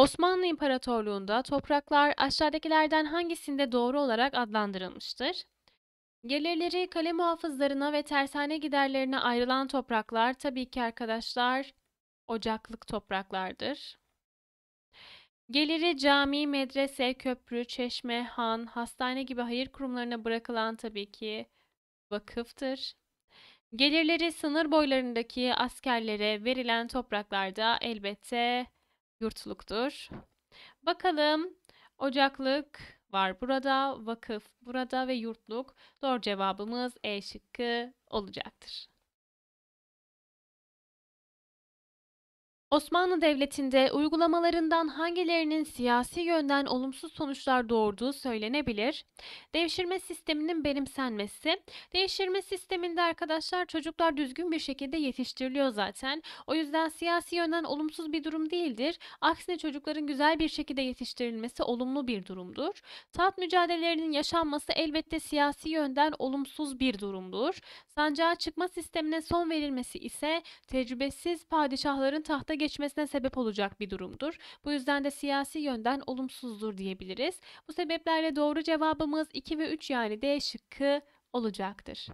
Osmanlı İmparatorluğu'nda topraklar aşağıdakilerden hangisinde doğru olarak adlandırılmıştır? Gelirleri kale muhafızlarına ve tersane giderlerine ayrılan topraklar tabii ki arkadaşlar ocaklık topraklardır. Geliri cami, medrese, köprü, çeşme, han, hastane gibi hayır kurumlarına bırakılan tabii ki vakıftır. Gelirleri sınır boylarındaki askerlere verilen topraklarda elbette yurtluktur. Bakalım ocaklık var burada, vakıf burada ve yurtluk. Doğru cevabımız E şıkkı olacaktır. Osmanlı Devleti'nde uygulamalarından hangilerinin siyasi yönden olumsuz sonuçlar doğurduğu söylenebilir. Devşirme sisteminin benimsenmesi. Devşirme sisteminde arkadaşlar çocuklar düzgün bir şekilde yetiştiriliyor zaten. O yüzden siyasi yönden olumsuz bir durum değildir. Aksine çocukların güzel bir şekilde yetiştirilmesi olumlu bir durumdur. Taht mücadelelerinin yaşanması elbette siyasi yönden olumsuz bir durumdur. Sancağa çıkma sistemine son verilmesi ise tecrübesiz padişahların tahta geçmesine sebep olacak bir durumdur. Bu yüzden de siyasi yönden olumsuzdur diyebiliriz. Bu sebeplerle doğru cevabımız 2 ve 3 yani D şıkkı olacaktır.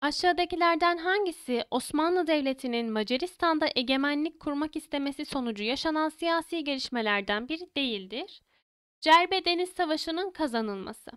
Aşağıdakilerden hangisi Osmanlı Devleti'nin Macaristan'da egemenlik kurmak istemesi sonucu yaşanan siyasi gelişmelerden biri değildir? Cerbe Deniz Savaşı'nın kazanılması.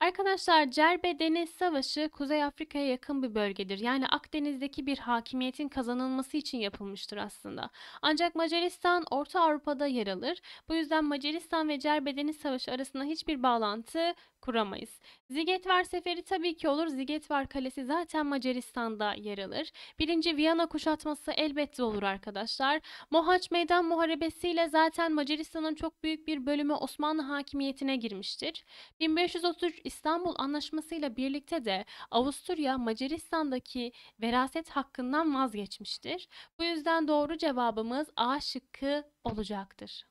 Arkadaşlar Cerbe Deniz Savaşı Kuzey Afrika'ya yakın bir bölgedir. Yani Akdeniz'deki bir hakimiyetin kazanılması için yapılmıştır aslında. Ancak Macaristan Orta Avrupa'da yer alır. Bu yüzden Macaristan ve Cerbe Deniz Savaşı arasında hiçbir bağlantı kuramayız. Zigetvar seferi tabii ki olur. Zigetvar kalesi zaten Macaristan'da yer alır. Birinci Viyana kuşatması elbette olur arkadaşlar. Mohaç Meydan muharebesiyle zaten Macaristan'ın çok büyük bir bölümü Osmanlı hakimiyetine girmiştir. 1533 İstanbul anlaşmasıyla birlikte de Avusturya Macaristan'daki veraset hakkından vazgeçmiştir. Bu yüzden doğru cevabımız A şıkkı olacaktır.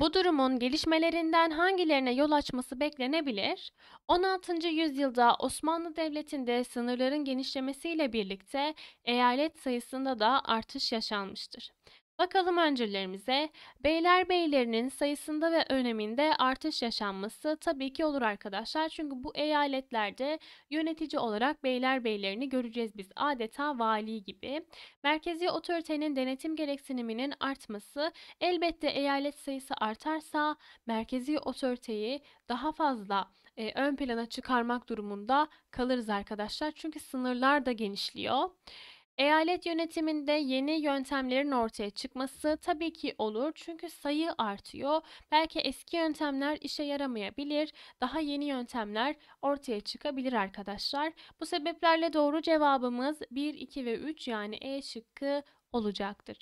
Bu durumun gelişmelerinden hangilerine yol açması beklenebilir? 16. yüzyılda Osmanlı Devleti'nde sınırların genişlemesiyle birlikte eyalet sayısında da artış yaşanmıştır. Bakalım öncüllerimize. Beyler beylerinin sayısında ve öneminde artış yaşanması tabii ki olur arkadaşlar. Çünkü bu eyaletlerde yönetici olarak beyler beylerini göreceğiz biz. Adeta vali gibi. Merkezi otoritenin denetim gereksiniminin artması elbette eyalet sayısı artarsa merkezi otoriteyi daha fazla e, ön plana çıkarmak durumunda kalırız arkadaşlar. Çünkü sınırlar da genişliyor. Eyalet yönetiminde yeni yöntemlerin ortaya çıkması tabii ki olur çünkü sayı artıyor. Belki eski yöntemler işe yaramayabilir, daha yeni yöntemler ortaya çıkabilir arkadaşlar. Bu sebeplerle doğru cevabımız 1, 2 ve 3 yani E şıkkı olacaktır.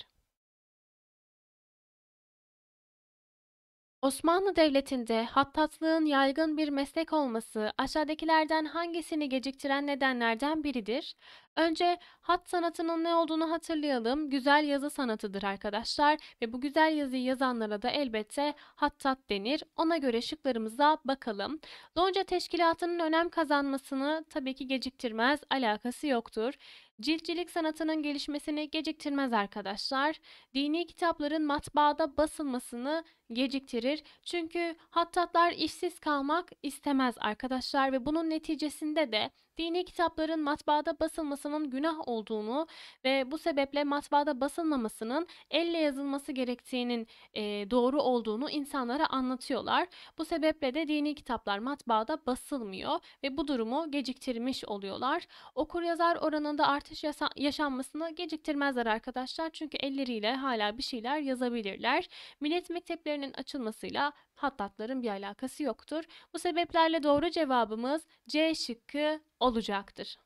Osmanlı Devleti'nde hattatlığın yaygın bir meslek olması aşağıdakilerden hangisini geciktiren nedenlerden biridir? Önce hat sanatının ne olduğunu hatırlayalım. Güzel yazı sanatıdır arkadaşlar ve bu güzel yazıyı yazanlara da elbette hattat denir. Ona göre şıklarımıza bakalım. Lonca teşkilatının önem kazanmasını tabii ki geciktirmez, alakası yoktur. Ciltçilik sanatının gelişmesini geciktirmez arkadaşlar. Dini kitapların matbaada basılmasını geciktirir. Çünkü hattatlar işsiz kalmak istemez arkadaşlar ve bunun neticesinde de dini kitapların matbaada basılmasının günah olduğunu ve bu sebeple matbaada basılmamasının elle yazılması gerektiğinin e, doğru olduğunu insanlara anlatıyorlar. Bu sebeple de dini kitaplar matbaada basılmıyor ve bu durumu geciktirmiş oluyorlar. Okur yazar oranında artış yaşanmasını geciktirmezler arkadaşlar çünkü elleriyle hala bir şeyler yazabilirler. Millet mekteplerinin açılmasıyla hattatların bir alakası yoktur. Bu sebeplerle doğru cevabımız C şıkkı olacaktır.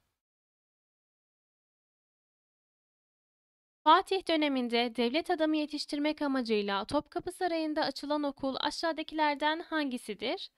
Fatih döneminde devlet adamı yetiştirmek amacıyla Topkapı Sarayı'nda açılan okul aşağıdakilerden hangisidir?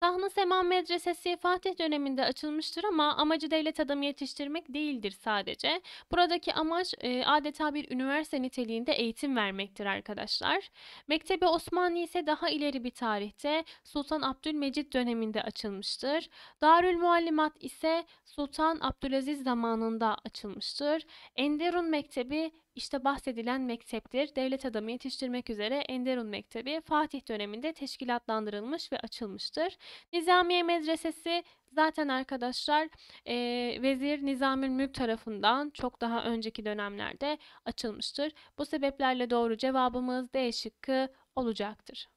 Tahna Seman Medresesi Fatih döneminde açılmıştır ama amacı devlet adamı yetiştirmek değildir sadece. Buradaki amaç e, adeta bir üniversite niteliğinde eğitim vermektir arkadaşlar. Mektebi Osmanlı ise daha ileri bir tarihte Sultan Abdülmecid döneminde açılmıştır. Darül Muallimat ise Sultan Abdülaziz zamanında açılmıştır. Enderun Mektebi işte bahsedilen mekteptir, devlet adamı yetiştirmek üzere Enderun Mektebi Fatih döneminde teşkilatlandırılmış ve açılmıştır. Nizamiye Medresesi zaten arkadaşlar e, Vezir Nizamül Mülk tarafından çok daha önceki dönemlerde açılmıştır. Bu sebeplerle doğru cevabımız D şıkkı olacaktır.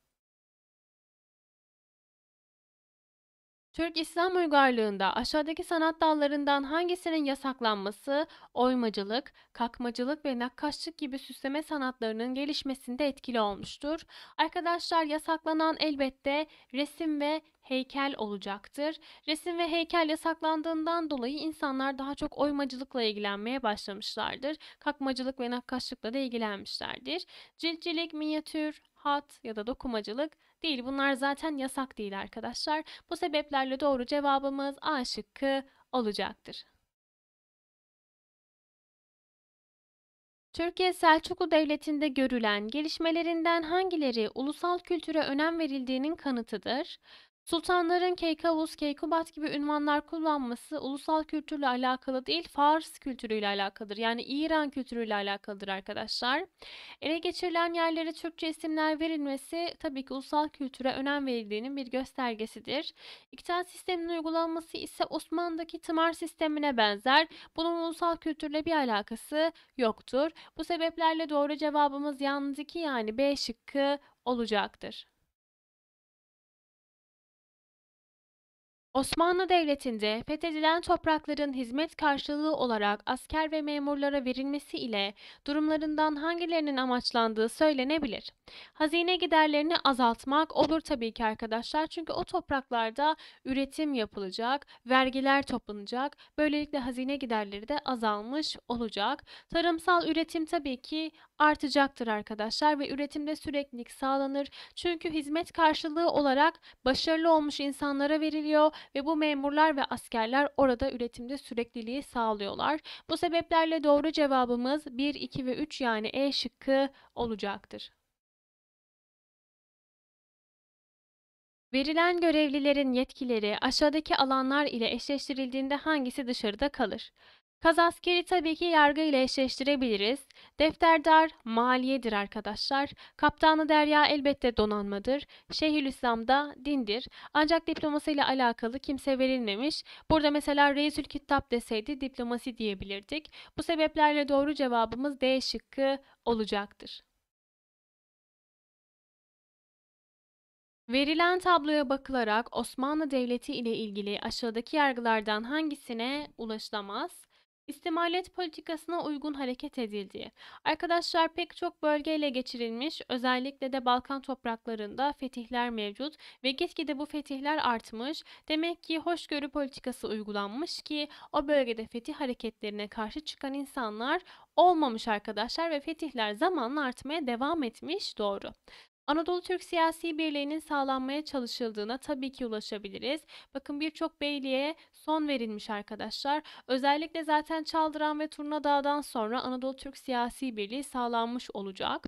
Türk İslam uygarlığında aşağıdaki sanat dallarından hangisinin yasaklanması, oymacılık, kakmacılık ve nakkaşlık gibi süsleme sanatlarının gelişmesinde etkili olmuştur? Arkadaşlar yasaklanan elbette resim ve heykel olacaktır. Resim ve heykel yasaklandığından dolayı insanlar daha çok oymacılıkla ilgilenmeye başlamışlardır. Kakmacılık ve nakkaşlıkla da ilgilenmişlerdir. Ciltçilik, minyatür, hat ya da dokumacılık değil. Bunlar zaten yasak değil arkadaşlar. Bu sebeplerle doğru cevabımız A şıkkı olacaktır. Türkiye Selçuklu Devleti'nde görülen gelişmelerinden hangileri ulusal kültüre önem verildiğinin kanıtıdır? Sultanların Keykavus, Keykubat gibi ünvanlar kullanması ulusal kültürle alakalı değil, Fars kültürüyle alakalıdır. Yani İran kültürüyle alakalıdır arkadaşlar. Ele geçirilen yerlere Türkçe isimler verilmesi tabii ki ulusal kültüre önem verildiğinin bir göstergesidir. İktisat sisteminin uygulanması ise Osmanlı'daki tımar sistemine benzer. Bunun ulusal kültürle bir alakası yoktur. Bu sebeplerle doğru cevabımız yalnız iki yani B şıkkı olacaktır. Osmanlı Devleti'nde fethedilen toprakların hizmet karşılığı olarak asker ve memurlara verilmesi ile durumlarından hangilerinin amaçlandığı söylenebilir. Hazine giderlerini azaltmak olur tabii ki arkadaşlar çünkü o topraklarda üretim yapılacak, vergiler toplanacak, böylelikle hazine giderleri de azalmış olacak. Tarımsal üretim tabii ki artacaktır arkadaşlar ve üretimde süreklilik sağlanır. Çünkü hizmet karşılığı olarak başarılı olmuş insanlara veriliyor ve bu memurlar ve askerler orada üretimde sürekliliği sağlıyorlar. Bu sebeplerle doğru cevabımız 1, 2 ve 3 yani E şıkkı olacaktır. Verilen görevlilerin yetkileri aşağıdaki alanlar ile eşleştirildiğinde hangisi dışarıda kalır? Kazaskeri tabii ki yargı ile eşleştirebiliriz. Defterdar maliyedir arkadaşlar. Kaptanı derya elbette donanmadır. Şehir İslam da dindir. Ancak diplomasıyla alakalı kimse verilmemiş. Burada mesela reisül kitap deseydi diplomasi diyebilirdik. Bu sebeplerle doğru cevabımız D şıkkı olacaktır. Verilen tabloya bakılarak Osmanlı Devleti ile ilgili aşağıdaki yargılardan hangisine ulaşılamaz? İstimalet politikasına uygun hareket edildiği, arkadaşlar pek çok bölgeyle geçirilmiş, özellikle de Balkan topraklarında fetihler mevcut ve gitgide bu fetihler artmış, demek ki hoşgörü politikası uygulanmış ki o bölgede fetih hareketlerine karşı çıkan insanlar olmamış arkadaşlar ve fetihler zamanla artmaya devam etmiş doğru. Anadolu Türk siyasi birliğinin sağlanmaya çalışıldığına tabii ki ulaşabiliriz. Bakın birçok beyliğe son verilmiş arkadaşlar. Özellikle zaten Çaldıran ve Turnadağ'dan sonra Anadolu Türk siyasi birliği sağlanmış olacak.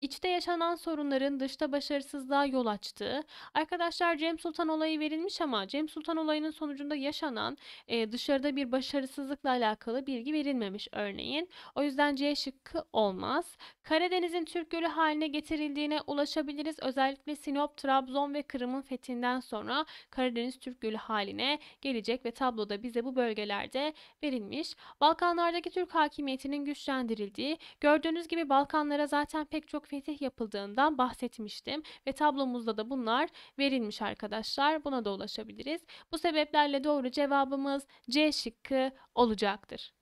İçte yaşanan sorunların dışta başarısızlığa yol açtığı, arkadaşlar Cem Sultan olayı verilmiş ama Cem Sultan olayının sonucunda yaşanan e, dışarıda bir başarısızlıkla alakalı bilgi verilmemiş örneğin. O yüzden C şıkkı olmaz. Karadeniz'in Türk Gölü haline getirildiğine ulaşabiliriz. Özellikle Sinop, Trabzon ve Kırım'ın fethinden sonra Karadeniz Türk Gölü haline gelecek ve tabloda bize bu bölgelerde verilmiş. Balkanlardaki Türk hakimiyetinin güçlendirildiği, gördüğünüz gibi Balkanlara zaten pek çok fetih yapıldığından bahsetmiştim ve tablomuzda da bunlar verilmiş arkadaşlar. Buna da ulaşabiliriz. Bu sebeplerle doğru cevabımız C şıkkı olacaktır.